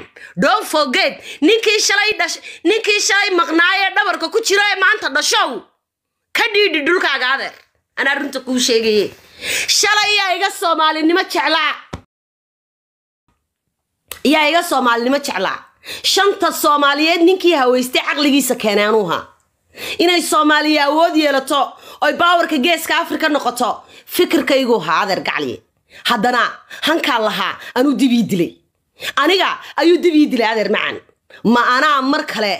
fiican don't forget ninkii shalay dhash ninkii shalay maqnaayee dhabarka ku jiro ee maanta dhashow ka dhiidhi dhulkaaga adeer anaa runta kuu sheegaye shalay yaa iga soomaalinimo jeclaa yaa iga soomaalinimo jeclaa shanta soomaaliyeed ninkii haweystay caqligiisa keenaanuuha inay soomaaliya awood yeelato oy baawarka geeska afrika noqoto fikirkaygu haa adeer gacliye haddana hankaa lahaa anuu dibii dilay aniga ayuu debi dilay adeer macan ma anaa mar kale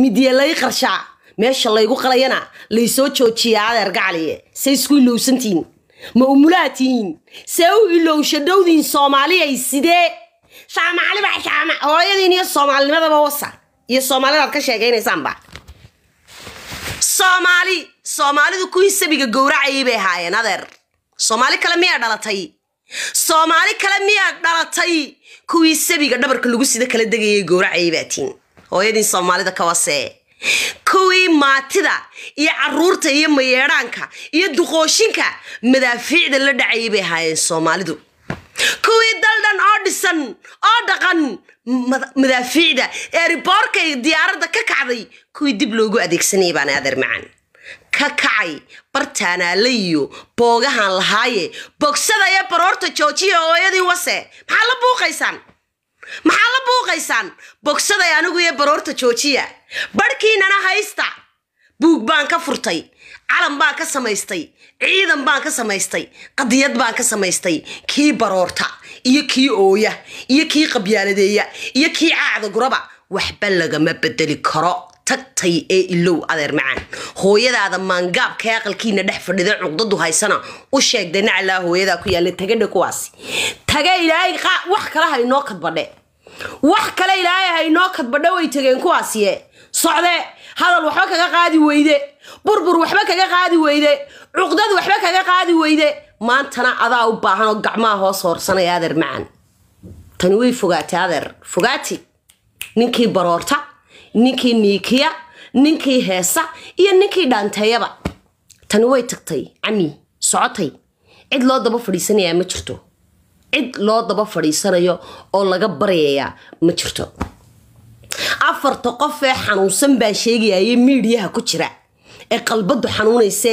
midiye lay qarshaa meesha laygu qalayana laysoo joojiyaa adeer gacaliye say isku ilowsantihiin ma umulaatihiin see u ilowsha dhowdiin soomaaliyay sidee saamacaliba saama hooyadiin iyo soomaalinimadaba wasa iyo soomaalidaad ka sheegaynaysaanba soomaali soomaalidu kuwii sabiga gowracayay bay ahaayeen adeer soomaali kale miyaa dhalatay soomaali kale miyaad dhalatay kuwii sabiga dhabarka lagu sida kala degayay gooracayay baatiin hooyadiin soomaalida kawasee kuwii maatida iyo caruurta iyo mayeedhaanka iyo duqooshinka madaafiicda la dhacayay bay ahaayeen soomaalidu kuwii daldhan oo dhisan oo dhaqan madaafiicda ee diyaaradda ka kacday kuwii dib loogu adeegsanayay baana adeer macaan ka kacay bartaanaalayiyo boogahan lahaaye bogsadaya baroorta joojiya hooyadii wase maxaa la buuqaysaan maxaa la buuqaysaan bogsaday anigu iyo baroorta joojiya barhkiinana haysta buug baan ka furtay calan baan ka samaystay ciidan baan ka samaystay qadiyad baan ka samaystay kii baroorta iyo kii ooya iyo kii qabyaaladeeya iyo kii caacda guraba waxba lagama bedeli karo tagtay ee ilow adeer macaan hooyadaada maangaabkae aqalkiina dhex fadhida cuqdadu haysana u sheeg dhinaclaa hooyadaa ku yaalla tagadhe kuwaasi taga ilaahay wax kale haynoo kadbadhe wax kale ilaahay haynoo kadbadhe way tageen kuwaasiye socde hadal waxba kaga qaadi weyde burbur waxba kaga qaadi weyde cuqdad waxba kaga qaadi weyde maantana adaa u baahan oo gacmaha hoos hoorsanaya adeer macaan tani way fogaatay adeer fogaati ninkii baroorta ninkii niikiya ninkii heesa iyo ninkii dhaanteeyaba tani way tagtay cami socotay cid loo daba fadhiisanayaa ma jirto cid loo daba fadhiisanayo oo laga baryayaa ma jirto afarta qof ee xanuunsan baa sheegayaye miidhiyaha ku jira ee qalbaddu xanuunayse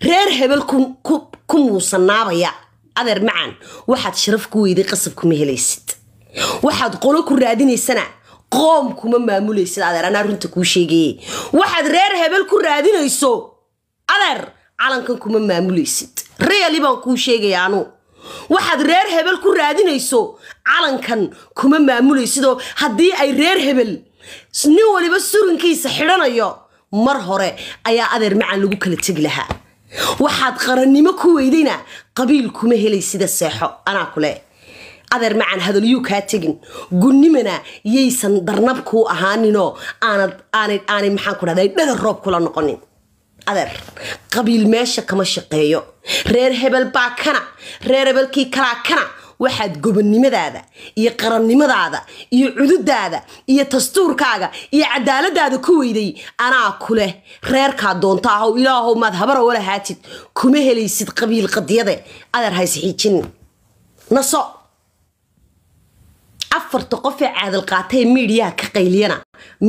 reer hebel ku muusanaabaya adeer macaan waxaad sharaf ku weyday qasab kuma helaysid waxaad qolo ku raadinaysana qoom kuma maamulaysid adeer anaa runta kuu sheegaye waxaad reer hebel ku raadinayso adeer calankan kuma maamulaysid reeli baan kuu sheegaya anu waxaad reer hebel ku raadinayso calankan kuma maamulaysidoo haddii ay reer hebel nin waliba surinkiisa xidhanayo mar hore ayaa adeer macaan lagu kala tegi lahaa waxaad qarannimo ku weydayna qabiil kuma helaysida seexo anaa ku le adeer macaan hadalyuu kaa tegin gunnimana yaysan darnab kuu ahaaninoo aanay maxaanku dhahday dhada roob kula noqonin adeer qabiil meesha kama shaqeeyo reer hebel baa kana reer hebelkii kalaa kana waxaad gobonnimadaada iyo qarannimadaada iyo cududaada iyo dastuurkaaga iyo cadaaladaada ku weyday anaa kuleh reerkaa doonta ahow ilaahow maad habara walahaatid kuma helaysid qabiil qadiyade adeer haysixiijin naso afarta qof ee caadal qaataee miidiyaha ka qayliyana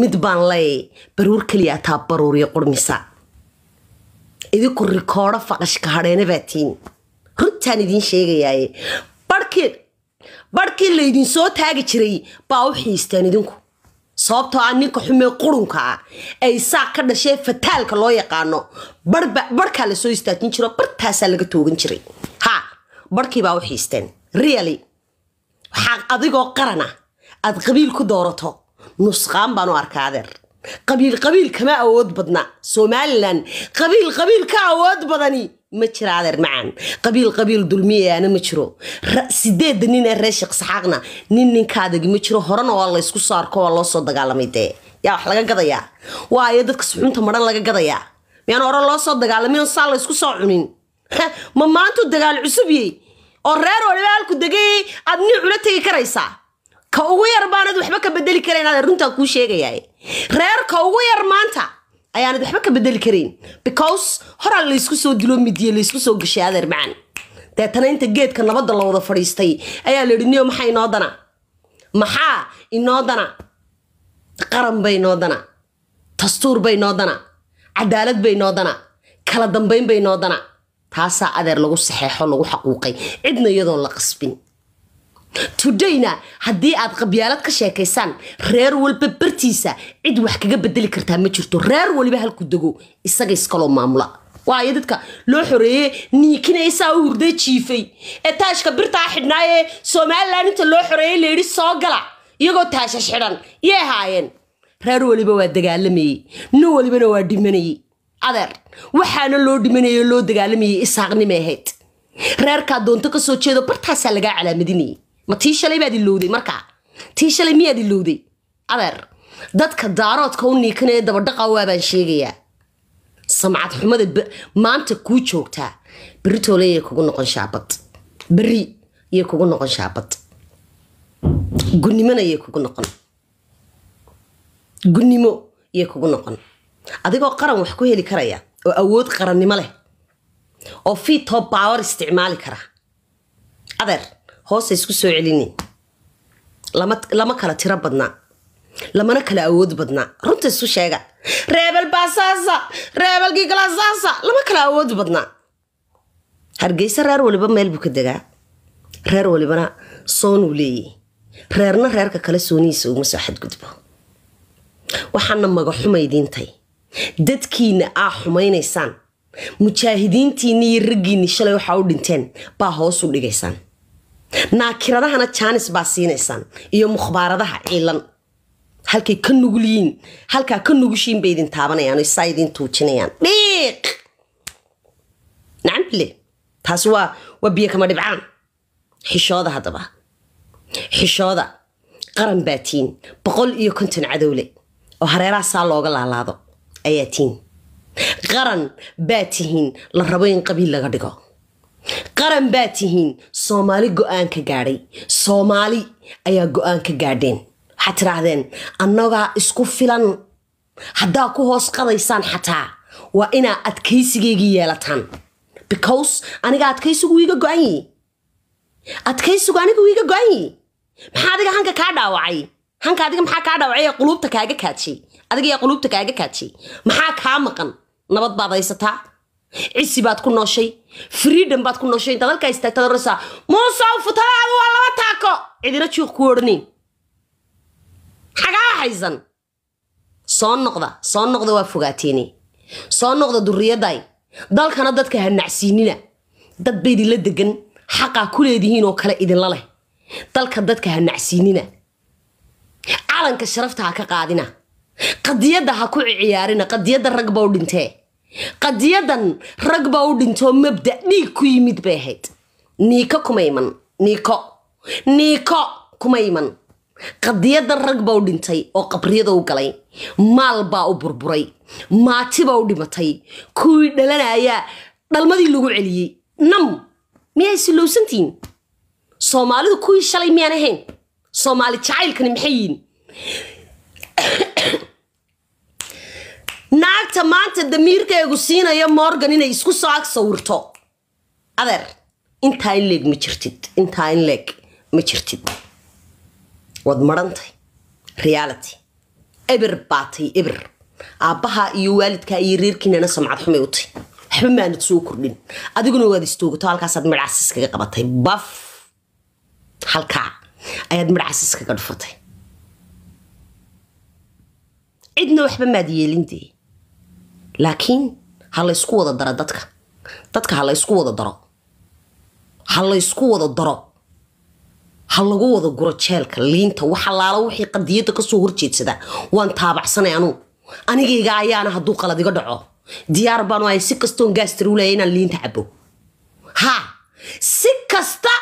mid baan leeyay baruur keliya baruuriyo qurmisa idinku rikoodho faqashka hadheena baa tiin runtaan idiin sheegayaaye barhkii barhkii laydin soo taagi jiray baa u xiisteen idinku sababtoo ah ninka xumee qurunka ah ay saaq ka dhashee fataalka loo yaqaano barhkaa lasoo istaajin jiro barhtaasaa laga toogan jiray ha barhkiibaa u xiisteen really xaq adigoo qaran ah aad qabiil ku doorato nusqaan baanu arkaa adeer qabiil qabiil kama awood badna somalilan qabiil qabiil ka awood badani ma jira adeer macaan qabiil qabiil dulmiyayaana ma jiro sideeda nin ee ree sheekh saxaaqna nin ninka adagi ma jiro horena waa laysku saarko waa loo soo dagaalamay dee yaa wax laga gadayaa waa dadka suxunta madhan laga gadayaa miyaan hore loo soo dagaalamin saa laysku soo cunin ma maantu dagaal cusub yey oo reer waliba halku degayay aad nin cula tegi karaysaa ka ugu yar baanad waxba ka bedeli karayn ade runtaa kuu sheegayaa reer ka ugu yar maanta ayaanad waxba ka bedeli karayn because horaa laysku soo dilo midiye laysku soo gashay adeer macaan deetana inta geedka nabadda la wada fadhiistay ayaa la yidhi maxaa inoo dana maxaa inoo dana qaran bay noo dana dastuur bay noo dana cadaalad bay noo dana kala dambayn bay noo dana taasaa adeer lagu saxeexo lagu xaquuqay cidna iyadoon la qasbin tudayna haddii aad qabyaalad ka sheekaysaan reer walba bartiisa cid wax kaga bedeli kartaa ma jirto reer waliba halku dego isaga iskaloo maamula waayo dadka loo xoreeye isaa u hurday jiifay ee taashka birtaa ah xidhnaayee somalilan inta loo xoreeyey layidhi soo gala iyagoo taashash xidhan iyay haayeen reer waliba waa dagaalamayey nin walibana waa dhimanayey adeer waxaana loo dhimanayay loo dagaalamayay isaaqnima ahayd reerkaa doonto kasoo jeedo bartaasaa lagaa calaamadinayay ma tii shalay baad ilowday markaa tii shalay miyaad ilowday adeer dadka daaroodka u niikanaya dabadhaqa waabaan sheegayaa samcad xumada maanta kuu joogtaa berri tooleeyay kugu noqon shaabad berri yay kugu noqon shaabad gunnimona yay kugu noqon gunnimo yay kugu noqon adigoo qaran wax ku heli karaya oo awood qarannimo leh oo fiitoo bower isticmaali kara adeer hoosa isku soo celini lama kala tiro badnaa lamana kala awood badnaa runta isu sheega reebel baasaasa reebelkii kalaasaasa lama kala awood badnaa hargeysa reer waliba meel buu ka degaa reer walibana soonuu leeyahy reerna reerka kale soonihiisa uuma soo xadgudbo waxaana magaxuma idiintay dadkiina aa ah xumaynaysaan mujaahidiintiinna iyo raggiinni shalay waxaa u dhinteen baa hoos u dhigaysaan naakiradahana jaanis baa siinaysaan iyo mukhbaaradaha ciilan halkay ka nugulyiin halkaa ka nugushiin bay idin taabanayaan saa idin tuujinayaan dhiiq nacambile taasi waa waa biyo kama dhibcaan xishooda haddaba xishooda qaran baatiin boqol iyo konton cadowle oo hareeraha saa looga laalaado ayaa tihiin qaran baa tihiin la rabo in qabiil laga dhigo qaran baa tihiin soomaali go-aan ka gaadhay soomaali ayaa go-aan ka gaadheen waxaad tidhaahdeen annagaa isku filan haddaa ku hoos qadaysaan xataa waa inaa adkaysigeygii yeelataan because aniga adkaysigu wiiga go-an adkaysigu aniga wiiga go-an maxaa adiga hanka kaa dhaawacay hanka adiga maxaa kaa dhaawacay ee quluubta kaaga kaajay adagiyaa quluubta kaaga kaajay maxaa kaa maqan nabad baad haysataa cisi baad ku nooshay freedom baad ku nooshay intaad halkaa istaagtaad oraysaa muusow futadaadu waa laba taako cidina juuq ku odhaniin xagaa haysan soo noqda soo noqda waa fogaateene soo noqda duriyadaay dalkana dadka hanacsiinina dad ba idinla degan xaqaa ku leedihiin oo kale idinla leh dalka dadka hanacsiinina calanka sharafta ha ka qaadina qadiyadda ha ku ciyaarina qadiyadda rag baa u dhintee qadiyadan rag baa u dhintoo mabda dhiig ku yimid bay ahayd niiko kuma iman niiko niiko kuma iman qadiyadan rag baa u dhintay oo qabriyada u galay maal baa u burburay maati baa u dhimatay kuwii dhalanayaa dhalmadii lagu celiyey nam miyay silowsantihiin soomaalidu kuwii shalay miyaan ahayn soomaali jacaylkani maxay yihiin naagta maanta damiirkeegu siinayo morgan inay isku soo ag sawirto adeer intaa in leeg ma jirtid intaa in leeg ma jirtid waad marantay reality eber baatay eber aabbahaa iyo waalidka iyo reerkiinana samcad xumay utay waxba maanad soo kordhin adiguna waad istoogato halkaasaad midhcas iskaga qabatay baf halkaa ayaad midhcas iskaga dhufatay cidna waxba maad yeelintee laakiin ha laysku wada daro dadka dadka ha laysku wada daro ha laysku wada daro ha lagu wada guro jeelka liinta waxalaalo wixii qadiyadda kasoo horjeedsada waan taabacsanay anuu anigayga ayaana hadduu qalad iga dhaco diyaar baanu ahay si kastoon gaastir u leeya inaan liinta cabo ha si kasta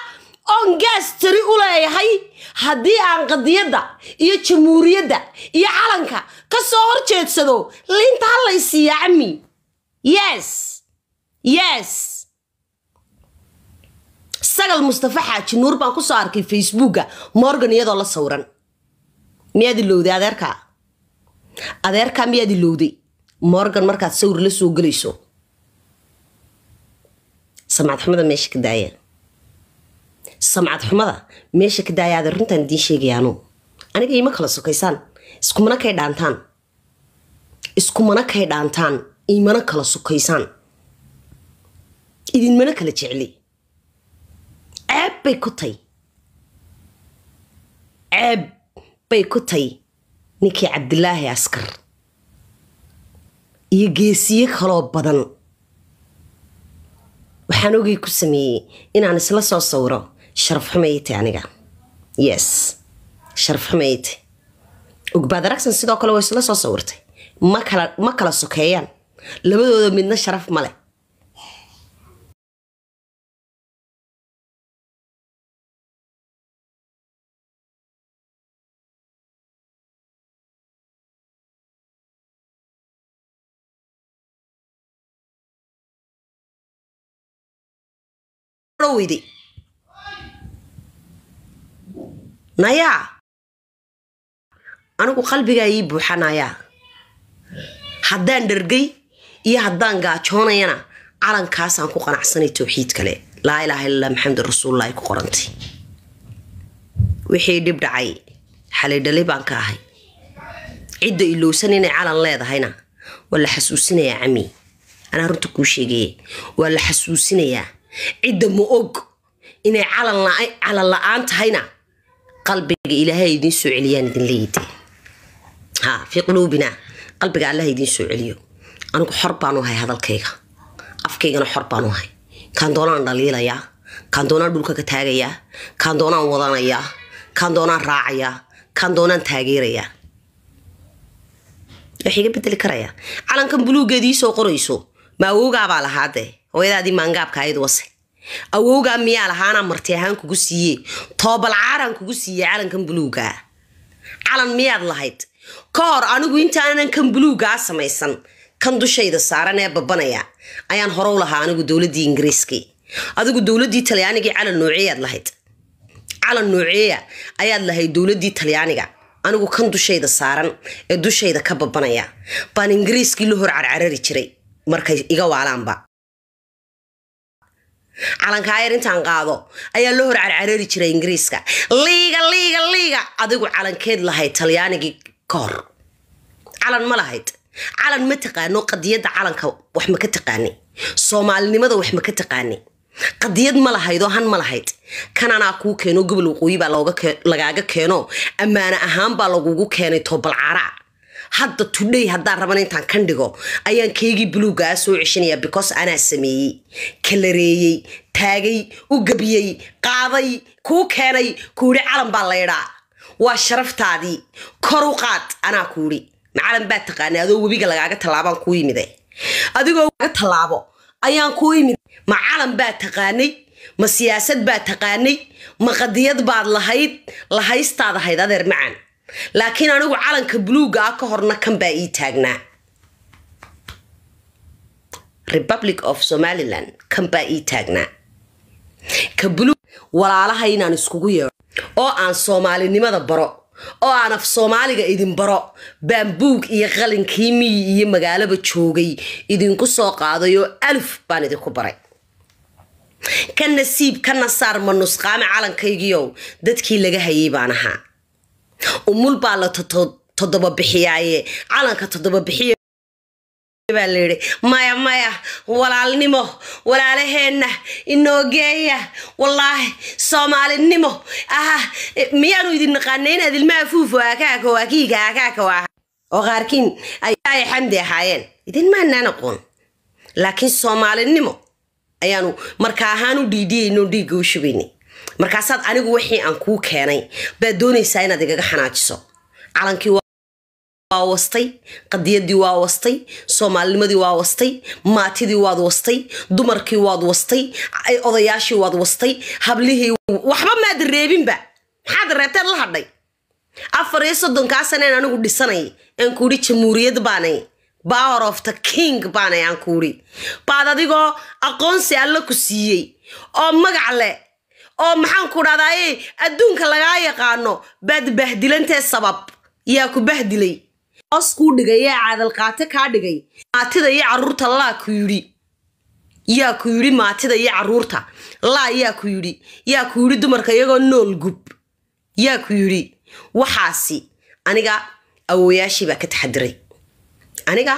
oon gaastari u leeyahay haddii aan qadiyadda iyo jamhuuriyadda iyo calanka ka soo horjeedsado jeedsado liinta hallaysiiya cami yes yes sagal mustafa xaaji nuur baan ku soo arkay facebooka morgan iyadoo la sawiran miyaad ilowday adeerkaa adeerkaa miyaad ilowday morgan markaad sawir la soo gelayso samcad xumada meesha ka daaya samcad xumada meesha ka daayaada runtaan idiin sheegayaanu aniga ima kala sokaysaan iskumana kay dhaantaan iskumana kay dhaantaan imana kala sokaysaan idinmana kala jecli ceeb bay ku tay ceeb bay ku tay ninkii cabdilaahi askar iyo geesiye kaloo badan waxaan ogay ku sameeyey inaan isla soo sawiro sharaf xumayta aniga yes sharaf xumayta ogbaad sidoo kale way isla soo sawirtay ma kala sokeeyaan labadooda midna sharaf male wd nayaa anigu qalbigaa ii buuxanayaa haddaan dhargay iyo haddaan gaajoonayana calankaasaan ku qanacsanay towxiid kale laa ilaaha ilala maxamed rasuullahi ku qorantay wixii dhib dhacay xalidhali baan ka ahay cidda ilowsan inay calan leedahayna waa la xasuusinayaa cami anaa runta kuu sheegaya waa la xasuusinayaa cidda ma og inay calan la-aan tahayna qalbiga ilaahay idiin soo celiyaan idin leeyide ha fii quluubina qalbiga allah idiin soo celiyo anigu xor baanu ahay hadalkayga afkaygana xor baanu ahay kaan doonaan dhaliilayaa kaan doonaan dhulka ka taagayaa kaan doonaan wadanayaa kaan doonaan raacayaa kaan doonaan taageerayaa waxiga bedeli karayaa calankan buluuggeediisoo qorayso ma awoogaabaa lahaadee hooyadaadii maangaabka ayd wase awowgaa miyaa lahaana marti ahaan kugu siiye toobalcaaraan kugu siiye calankan buluugaa calan miyaad lahayd ka hor anigu intaanan kan buluugaa samaysan kan dushayda saaran ee babanaya ayaan horow lahaa anigu dowladdii ingiriiskii adigu dowladdii talyaanigii calan nooceeyaad lahayd calan nooceeya ayaad lahayd dowladdii talyaaniga anigu kan dushayda saaran ee dushayda ka babanaya baan ingiriiskii la hor carcarari jiray markay iga waalaanba calankaayar intaan qaado ayaa la hor carcareeri jiray ingiriiska liiga liiga liiga adigu calankeed lahayd talyaanigii ka hor calan ma lahayd calan ma taqaano qadiyadda calanka wax ma ka taqaani soomaalinimada wax ma ka taqaani qadiyad ma lahaydoo han ma lahayd kananaa kuu keeno gobol waqooyi baa lagaaga keeno ammaana ahaan baa lagugu keenay toobalcaara hadda today haddaan raban intaan kan dhigo ayaan keygii buluuga a soo ceshanayaa because anaa sameeyey kalareeyey taagay u gebiyey qaaday kuu keenay kuuidhi calan baa laydhaa waa sharaftaadii kor u qaad anaa kuuidhi macalan baa taqaana adoo webiga lagaaga tallaabaan kuu yimida adigoo aga tallaabo ayaan kuu imid ma calan baa taqaanay ma siyaasad baa taqaanay ma qadiyad baad lahayd lahaystaad ahayd adeer macan laakiin anigu calanka buluuga ah ka horna kan baa ii taagnaa republic of somaliland kan baa ii taagnaa ka walaalaha inaan iskugu yeedho oo aan soomaalinimada baro oo aan af soomaaliga idin baro baambuug iyo qalinkii miyi iyo magaalaba joogay idinku soo qaadayoo alif baan idinku baray ka nasiib ka nasaar ma nusqaame calankaygiiow dadkii laga hayay baan ahaa umul baa la toddoba bixiyaaye calanka toddoba bixiya baa la yidhi maya maya walaalnimo walaalaheenna inoogeeya wallaahi soomaalinimo aha e, miyaanu idin naqaana inaad ilmaha fuufo akaaka waa kiiga akaaka waa oo qaarkiin ay xamdi ahaayeen idin maanaan aqoon laakiin soomaalinimo ayaanu marka ahaan u dhiidhiyaynoo dhiigga u shubayna markaasaad anigu wixii aan kuu keenay baa doonaysaa inaad igaga xanaajiso calankii waa wastay qadiyadii waa wastay soomaalinimadii waa wastay maatidii waad wastay dumarkii waad wastay odayaashii waad wastay hablihii waxba maadan reebinba maxaad reebteed la hadhay afar iyo soddonkaa saneen anigu dhisanay aan kuuhi jamhuuriyad baanay power of the king baanay aan kuuhi baad adigoo aqoonsi alla ku siiyey oo magac leh oo maxaan ku dhahdaa adduunka lagaa yaqaano baad sabab yaa ku bahdilay hoos kuu dhigay yaa caadal kaa dhigay maatida iyo caruurta laa ku yidhi yaa ku yidhi maatida iyo caruurta laa yaa ku yidhi yaa ku yidhi dumarka iyagoo nool gub yaa ku yidhi waxaasi aniga awooyaashii baa ka taxadiray aniga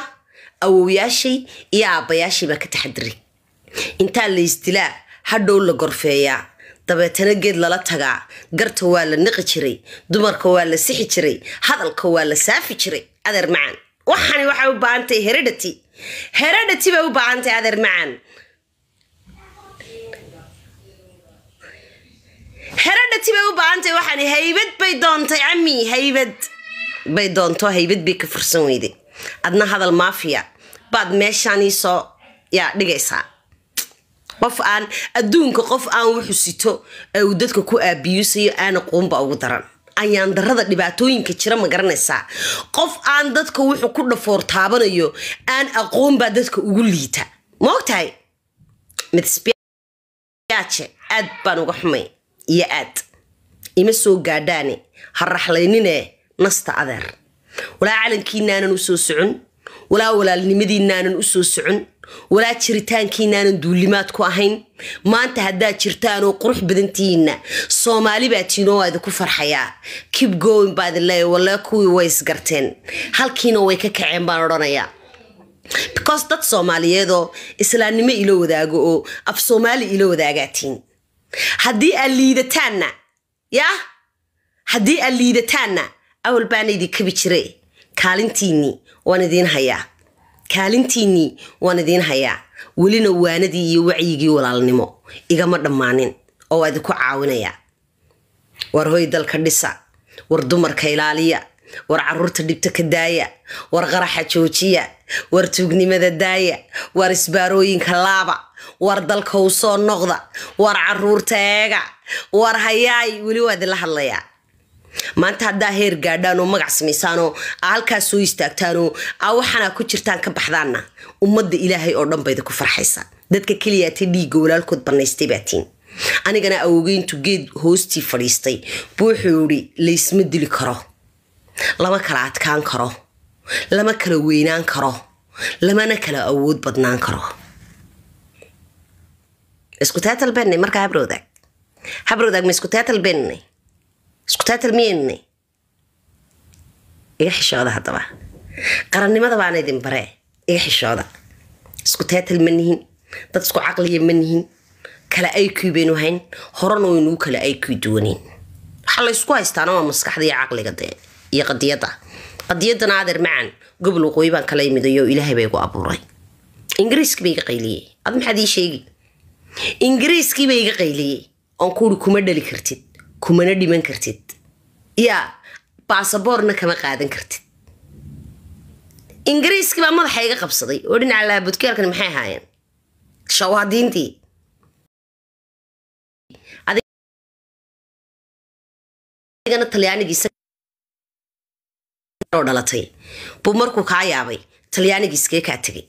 awowyaashii iyo aabbayaashii baa ka taxadiray intaa la isdilaa hadhow la gorfeeyaa dabeetana geed lala tagaa garta waa la naqi jiray dumarka waa la sixi jiray hadalka waa la saafi jiray adeer macaan waxani waxay u baahan tahay heredhati heredhati bay u baahan tahay adeer macaan heredhati bay u baahan tahay waxani haybad bay doontay ami haybad bay doonto haybad bay ka fursan weyday adna hadal maafiya baad meeshaani soo yaa dhigaysaa qof aan adduunka qof aan wuxu sito uu dadka ku aabiyuusayo aana quunba ugu daran ayaan darada dhibaatooyinka jira ma garanaysaa qof aan dadka wuxuu ku dhafoor taabanayo aan aqoonbaa dadka ugu liita ma ogtahay midbiyaaje aad baan uga xumay iyo aad ima soo gaadhaane ha raxlayninee nasta adeer walaa calankiinaanan usoo socon walaa walaalnimadiinaanan usoo socon walaa jiritaankiinaanan duulimaad ku ahayn maanta haddaad jirtaanoo qurux badantihiinna soomaali baa tiinoo waa idinku farxayaa kib goin baa idin leeya walle kuwii way isgarteen halkiina way ka kaceen baan odhanayaa because dad soomaaliyeedoo islaamnimo ila wadaago oo af soomaali ila wadaagaatiin haddii aad liidataanna yaah haddii aad liidataanna awal baana idin kabi jire kaalintiinnii waan idiin hayaa kaalintiinnii waan idiin hayaa welina waanadii iyo wacyigii walaalnimo igama dhammaanin oo waa idinku caawinayaa war hoy dalka dhisa war dumarka ilaaliya war caruurta dhibta ka daaya war qaraxa joojiya war tuugnimada daaya war isbaarooyinka laaba war dalka u soo noqda war caruurta eega war hayaay weli waa idinla hadlayaa maanta haddaa heer gaadhaan magac samaysaano aa halkaas soo istaagtaanoo aa waxaana ku jirtaan ka baxdaanna ummadda ilaahay oo dhan bayda ku farxaysa dadka keliyaatay dhiigga walaalkood bannaystay baatiin anigana awogeyntu geed hoostii fadhiistay buuxuu idhi laysma dili karo lama kala adkaan karo lama kala weynaan karo lamana kala awood badnaan karo isku taatal benne markaa habrowdaag habrowdaag ma isku taatal benne iskutaa miyanna iga xishooda hadaba qarannimada baana idin bare iga xishooda isku taatal ma nihin dad isku caqliya ma nihin kala ayqi baynu hayn horena waynuu kala ayqi duwanayn waxaa laysku haystaana waa maskaxda iyo caqliga de iyo qadiyadda qadiyadana adeer macan gobol waqooyi baan kala imid iyo ilaahay baa abuuray ingiriiskii ba iga qayliyey ad maxaad ii sheegi ingiriiskii ba iga qayliyey oon kuuri kuma dhali kartid kumana dhiman kartid yaa baasaboorna kama qaadan kartid ingiriiskii baa madaxa iga qabsaday oo dhinaca laabudkeelkan maxay ahaayeen shawaadiintii adigana dhalatay buu markuu kaa yaabay talyaanigiiskee kaa tegay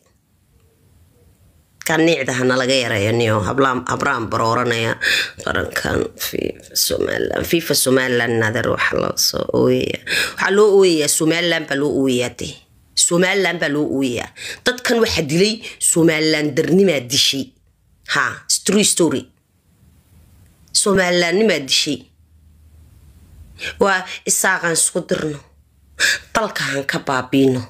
kaniicdahana laga yareeya niyo habraan barooranaya qarankan somalilan fifa somalilan nadar waxa loo ooyeya waxaa loo ooyeyaa somalilan baa loo ooyeyaa de somalilan baa loo ooyeyaa dadkan waxaa dilay somalilan darnimaa dishay ha story story somalilannimaa dishay waa isaaqaan isku dirno dalka han ka baabiino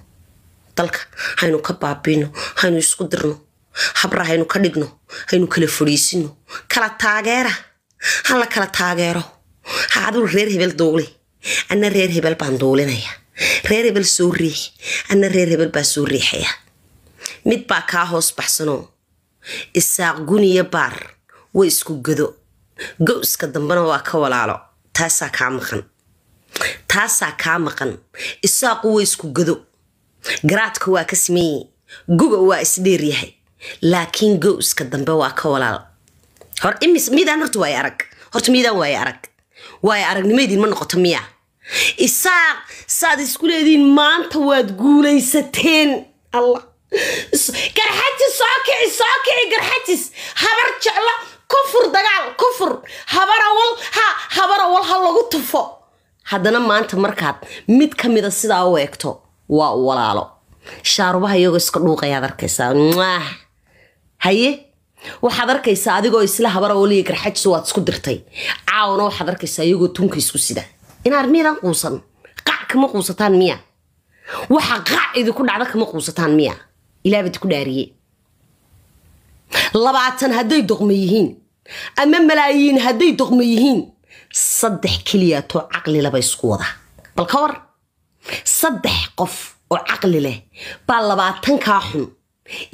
dalka haynu ka baabiino haynu isku dirno habra haynu ka dhigno haynu kala fadhiisino kala taageera hala kala taageero ha adul reer hebel duuli ana reer hebel baan duulinaya reer hebel soo riix ana reer hebel baa soo riixaya mid baa kaa hoos baxsano isaaq guniyo baar way isku gado go iska dambana waa ka walaalo taasaa kaa maqan taasaa kaa maqan isaaqu way isku gado garaadka waa ka sameeye guga waa isdheer yahay laakiin gowska dambe waa ka walaal hor imis midaan horta waay arag horta midaan waaya arag waay aragnimadin ma noqoto miya isaaq saad isku leediin maanta waad guulaysateen allah garxajis soo kici soo kici garxajis habar jeclo kufur dagaal kufur habar awal ha habarawal ha lagu tufo haddana maanta markaad mid ka mida sidaa u eegto waa u walaalo shaarubaha iyagoo iska dhuuqayaad arkaysaa haye waxaad arkaysaa adigoo isla habara oliya garxajisu waad isku dirtay caawna waxaad arkaysaa iyagoo tunka isku sida inaar miyadan quusan qac kama quusataan miya waxa qac idinku dhacda kama quusataan miya ilaaba idinku dhaariye labaatan hadday doqmo yihiin ama malaayiin hadday doqmo yihiin saddex keliyaatoo caqli laba isku wada bal ka war saddex qof oo caqli leh baa labaatankaa xun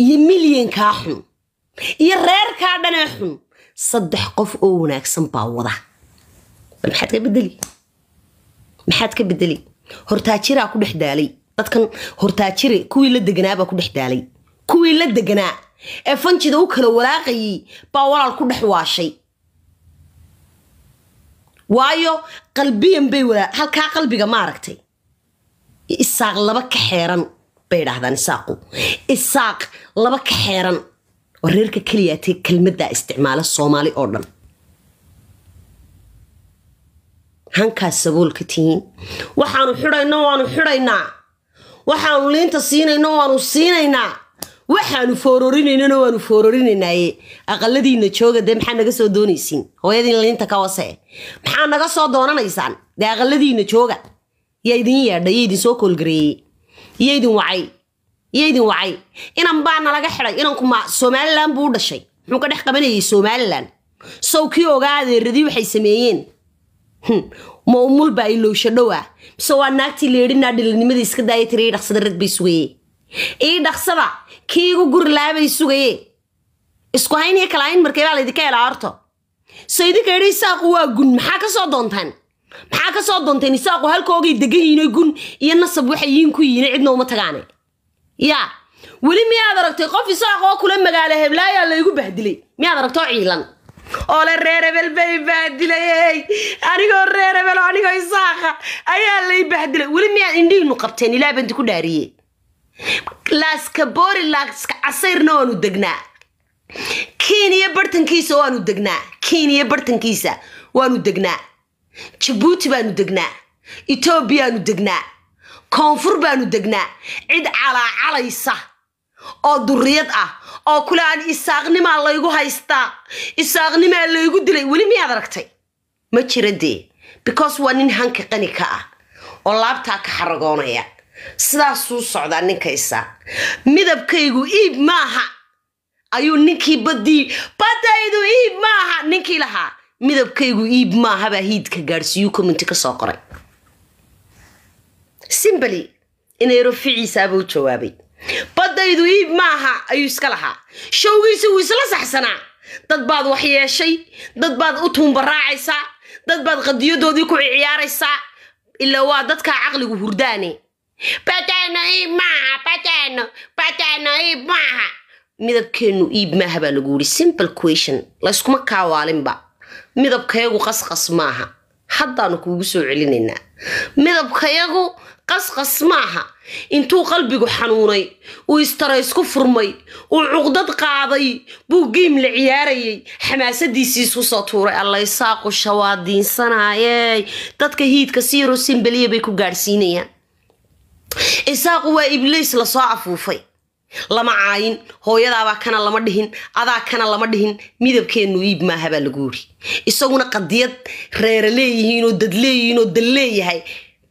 iyo milyankaa xun iyo reerkaa dhanaa xun saddex qof oo wanaagsan baa wada bal maxaad ka bedeli maxaad ka bedeli hortaajiraa ku dhex daalay dadkan hortaajire kuwii la deganaabaa ku dhex daalay kuwii la deganaa ee fanjida u kala walaaqayay baa walaal ku dhex waashay waayo qalbiyan bay wada halkaa qalbiga maaragtay isaaq laba ka xeeran bay idhaahdaan isaaqu isaaq laba ka xeeran wareerka keliyaatee kelmaddaa isticmaala soomaali oo dhan hankaa saboolka tihiin waxaanu xidhayno waanu xidhaynaa waxaanu liinta siinayno waanu siinaynaa waxaanu foororinaynana waanu foororinaynaye aqaladiina jooga dee maxaa naga soo doonaysiin hooyadiin liinta ka hose maxaa naga soo doonanaysaan dee aqaladiina jooga yaa idin yaadha iyo idin soo koolgareeyey iyo idin wacay iyoidin wacay inan baa nalaga xiday inankuma somalilan buu u dhashay muxuu ka dhex qabanayay somalilan sow kii ogaa adeeradii waxay sameeyeen hmm. ma umulba ay lowsho dhow ah mise waa naagtii leedhinaa dhilinnimadii iska daaya tiri ii dhaqsada rad bay sugayee ii dhaqsada kii igu gurlaabay sugaye isku hayn iyo kalahayn markeebaa laydinka helaa horto so yidhi isaaqu waa gun maxaa ka soo doontaan maxaa ka soo doonteen isaaqu halkaogay degan yihiin gun iyo nasab waxay yiin ku yihiin cidna uma tagaane ya weli miyaad aragtay qof isaaqoo kula magaala heblaayaa laygu bahdilay miyaad aragtoo ciilan oole reerebel bay bahdilayey anigoo reerebelo anigoo isaaqa ayaa lay bahdilay weli miyaad indhihiinu qabteen ilaa bandi ku dhaariye laaska boori laaska casayrna waanu degnaa kiin bartankiisa waanu degnaa kiin bartankiisa waanu degnaa jabuuti baanu degnaa etoobiyaanu degnaa koonfur baanu degnaa cid calaacalaysa oo duriyad ah oo kule aan isaaqnimaa laygu haystaa isaaqnimaa laygu dilay weli miyaad aragtay ma jira dee because waa nin hanka qani ka ah oo laabtaa ka xaragoonaya sidaasuu socdaa ninka isaaq midabkaygu iib maaha ayuu ninkii badii baddaydu iib maaha ninkii lahaa midabkaygu iib maaha baa hiidka gaadhsiiyuu commenti ka soo qoray simbali inay ruficiisaaba u jawaabay baddaydu iib maaha ayuu iska lahaa showgiisa wuu isla saxsanaa dad baad wax yeeshay dad baad u tuunbaraacaysaa dad baad qadiyadoodii ku ciyaaraysaa ilaa waa dadkaa caqligu hurdaane bateeno iib maaha bateeno bateeno iib maaha midabkeennu iib maaha baa lagu yidhi simple question layskuma kaawaalinba midabkayagu qasqas maaha haddaanu kuugu soo celinaynaa midabkayagu qasqas maaha intuu qalbigu xanuunay uu istaraysku furmay uu cuqdad qaaday buu giim la ciyaarayay xamaasadiisii isku soo tuuray allaysaaqusha waa diinsanaayey dadka hiidka siiro simbeliya bay ku gaadhsiinayaan isaaqu waa ibliis lasoo afuufay lama caayin hooyadaabaa kana lama dhihin adaa kana lama dhihin midabkeennu iib maaha baa lagu yidhi isaguna qadiyad reera leeyihiinoo dad leeyihiinoo dal leeyahay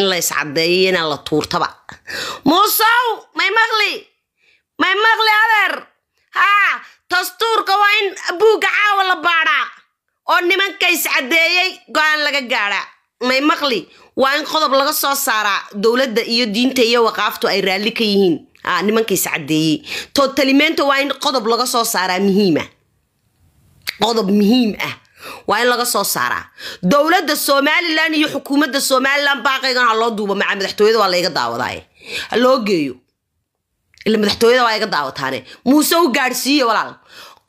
in la iscadeeyo inaan la tuurtaba muusow may maqli may maqli adeer haa dastuurka waa in buugga caawa la baadhaa oo nimanka iscadeeyey go-aan laga gaadhaa may maqli waa in qodob laga soo saaraa dowladda iyo diinta iyo waqaaftu ay raalli ka yihiin nimanka iscadeeyey tootalimeenta waa in qodob laga soo saaraa muhiima qodob muhiim ah waa in laga soo saaraa dowladda somalilan iyo xukuumadda somalilan baaqaygana ha loo duubo macaa madaxtooyada waa layga daawadaaye ha loo geeyo ila madaxtooyada waa iga daawataane muuse u gaadhsiiye walaal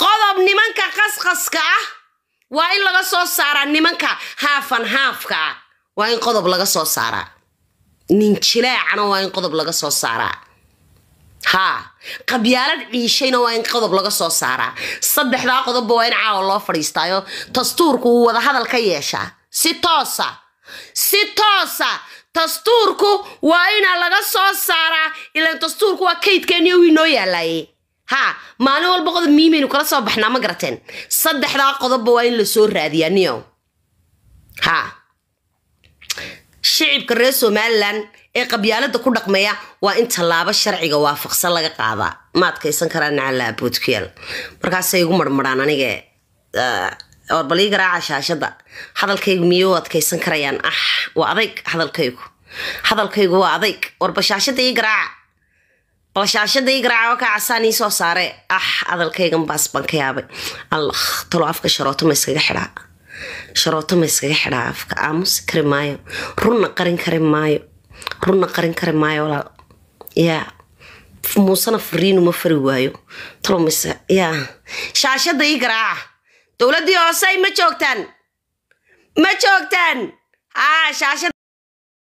qodob nimanka qasqaska ah waa in laga soo saaraa nimanka haafan haafka ah waa in qodob laga soo saaraa nin jilaacana waa in qodob laga soo saaraa haa qabyaalad ciishayna waa in qodob laga soo saaraa saddexdaa qodobba waa in caawa loo fadhiistaayo dastuurku wuu wadahadal ka yeeshaa si toosa si toosa dastuurku waa inaa laga soo saaraa ilaan dastuurku waa kaydkeeniyo wii noo yaalaaye ha maalin walba qodob miimaynu kala soo baxnaa ma garateen saddexdaa qodobba waa in lasoo raadiyaa niyow ha shicibka reer somalilan ee qabyaalada ku dhaqmeeya waa in tallaabo sharciga waafaqsan laga qaadaa ma adkaysan karaa nacala aboodkuyal markaasay igu marmaraan aniga orbalii garaaca shaashada hadalkaygu miyuu adkaysan karayaan ah waa adayg hadalkaygu hadalkaygu waa adayg warbashaashada ii garaaca balshaashada ii garaaca oo kaa casaan ii soo saare ah hadalkaygan baas baan ka yaabay allah talo afka sharooto ma iskaga xidhaa sharooto ma iskaga xidhaa afka aamusi kari maayo runna qarin kari maayo runna qarin kari maayo walaal yaa muusana fariinu ma fari waayo talo mise yaa shaashadda ii garaaca dowladdii hoosey ma joogtaan ma joogtaan a shaashada